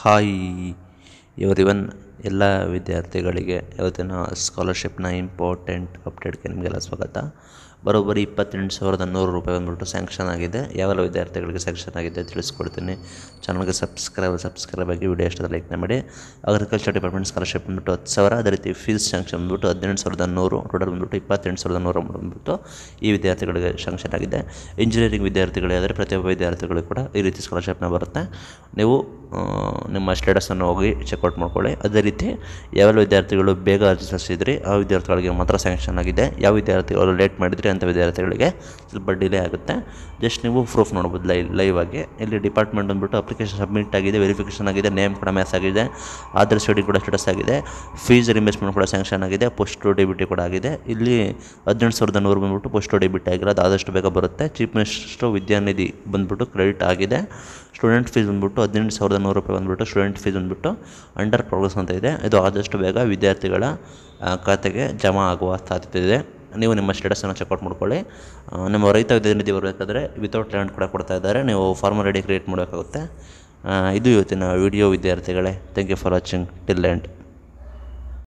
hi everyone ಎಲ್ಲ ವಿದ್ಯಾರ್ಥಿಗಳಿಗೆ ಇವತ್ತಿನ ಸ್ಕಾಲರ್ಶಿಪ್ನ ಇಂಪಾರ್ಟೆಂಟ್ ಅಪ್ಡೇಟ್ಗೆ ನಿಮಗೆಲ್ಲ ಸ್ವಾಗತ ಬರೋಬ್ಬರಿ ಇಪ್ಪತ್ತೆಂಟು ಸಾವಿರದ ನೂರು ರೂಪಾಯಿ ಬಂದ್ಬಿಟ್ಟು ಸ್ಯಾಂಕ್ಷನ್ ಆಗಿದೆ ಯಾವೆಲ್ಲ ವಿದ್ಯಾರ್ಥಿಗಳಿಗೆ ಸ್ಯಾಂಕ್ಷನ್ ಆಗಿದೆ ತಿಳಿಸ್ಕೊಡ್ತೀನಿ ಚಾನಲ್ಗೆ ಸಬ್ಸ್ಕ್ರೈಬ್ ಸಬ್ಸ್ಕ್ರೈಬ್ ಆಗಿ ವಿಡಿಯೋ ಇಷ್ಟದ ಲೈಕ್ನ ಮಾಡಿ ಅಗ್ರಿಕಲ್ಚರ್ ಡಿಪಾರ್ಟ್ಮೆಂಟ್ ಸ್ಕಾಲರ್ಶಿಪ್ ಬಂದ್ಬಿಟ್ಟು ಹತ್ತು ಸಾವಿರ ಅದೇ ರೀತಿ ಫೀಸ್ ಸ್ಯಾಂಕ್ಷನ್ ಬಂದ್ಬಿಟ್ಟು ಹದಿನೆಂಟು ಸಾವಿರದ ನೂರು ಟೋಟಲ್ ಬಂದ್ಬಿಟ್ಟು ಇಪ್ಪತ್ತೆಂಟು ಸಾವಿರದ ನೂರು ಬಂದ್ಬಿಟ್ಟು ಈ ವಿದ್ಯಾರ್ಥಿಗಳಿಗೆ ಸ್ಯಾಂಕ್ಷನ್ ಆಗಿದೆ ಇಂಜಿನಿಯರಿಂಗ್ ವಿದ್ಯಾರ್ಥಿಗಳೇ ಆದರೆ ಪ್ರತಿಯೊಬ್ಬ ವಿದ್ಯಾರ್ಥಿಗಳು ಕೂಡ ಈ ರೀತಿ ಸ್ಕಾಲರ್ಶಿಪ್ನ ಬರುತ್ತೆ ನೀವು ನಿಮ್ಮ ಸ್ಟೇಟಸನ್ನು ಹೋಗಿ ಚೆಕ್ಔಟ್ ಮಾಡ್ಕೊಳ್ಳಿ ಅದೇ ರೀತಿ ಯಾವೆಲ್ಲ ವಿದ್ಯಾರ್ಥಿಗಳು ಬೇಗ ಅರ್ಜಿ ಸಲ್ಲಿಸಿದ್ರಿ ಆ ವಿದ್ಯಾರ್ಥಿಗಳಿಗೆ ಮಾತ್ರ ಸ್ಯಾಂಕ್ಷನ್ ಆಗಿದೆ ಯಾವ ವಿದ್ಯಾರ್ಥಿಗಳು ಲೇಟ್ ಮಾಡಿದ್ರಿ ಅಂಥ ವಿದ್ಯಾರ್ಥಿಗಳಿಗೆ ಸ್ವಲ್ಪ ಡಿಲೇ ಆಗುತ್ತೆ ಜಸ್ಟ್ ನೀವು ಪ್ರೂಫ್ ನೋಡ್ಬೋದು ಲೈ ಲೈವ್ ಆಗಿ ಇಲ್ಲಿ ಡಿಪಾರ್ಟ್ಮೆಂಟ್ ಅಂದ್ಬಿಟ್ಟು ಅಪ್ಲಿಕೇಶನ್ ಸಬ್ಮಿಟ್ ಆಗಿದೆ ವೆರಿಫಿಕೇಷನ್ ಆಗಿದೆ ನೇಮ್ ಕೂಡ ಮ್ಯಾಸ್ ಆಗಿದೆ ಆಧಾರ್ ಸ್ಟಡಿ ಕೂಡ ಸ್ಟೇಟಸ್ ಆಗಿದೆ ಫೀಸ್ ರಿಮೇಸ್ಮೆಂಟ್ ಕೂಡ ಸ್ಯಾಂಕ್ಷನ್ ಆಗಿದೆ ಪೋಸ್ಟ್ ಡೆಬಿಟಿ ಕೂಡ ಆಗಿದೆ ಇಲ್ಲಿ ಹದಿನೆಂಟು ಸಾವಿರದ ನೂರು ಬಂದ್ಬಿಟ್ಟು ಪೋಸ್ಟ್ ಡೆಬಿಟ್ ಆಗಿರೋದು ಆದಷ್ಟು ಬೇಗ ಬರುತ್ತೆ ಚೀಫ್ ಮಿನಿಸ್ಟರ್ ವಿದ್ಯಾನಿಧಿ ಬಂದ್ಬಿಟ್ಟು ಕ್ರೆಡಿಟ್ ಆಗಿದೆ ಸ್ಟೂಡೆಂಟ್ ಫೀಸ್ ಬಂದ್ಬಿಟ್ಟು ಹದಿನೆಂಟು ಸಾವಿರದ ಸಾವಿರದ ನೂರು ರೂಪಾಯಿ ಬಂದುಬಿಟ್ಟು ಸ್ಟೂಡೆಂಟ್ ಫೀಸ್ ಬಂದುಬಿಟ್ಟು ಅಂಡರ್ ಪ್ರೋಗ್ರೆಸ್ ಅಂತ ಇದೆ ಇದು ಆದಷ್ಟು ಬೇಗ ವಿದ್ಯಾರ್ಥಿಗಳ ಖಾತೆಗೆ ಜಮಾ ಆಗುವ ಸಾಧ್ಯತೆ ಇದೆ ನೀವು ನಿಮ್ಮ ಸ್ಟೇಟಸನ್ನು ಚೆಕ್ಔಟ್ ಮಾಡ್ಕೊಳ್ಳಿ ನಿಮ್ಮ ರೈತ ವಿದ್ಯಾನಿಧಿ ಬರಬೇಕಾದ್ರೆ ವಿತೌಟ್ ಲ್ಯಾಂಡ್ ಕೂಡ ಕೊಡ್ತಾ ಇದ್ದಾರೆ ನೀವು ಫಾರ್ಮರ್ ರೆಡಿ ಕ್ರಿಯೇಟ್ ಮಾಡಬೇಕಾಗುತ್ತೆ ಇದು ಇವತ್ತಿನ ವಿಡಿಯೋ ವಿದ್ಯಾರ್ಥಿಗಳೇ thank you for watching till land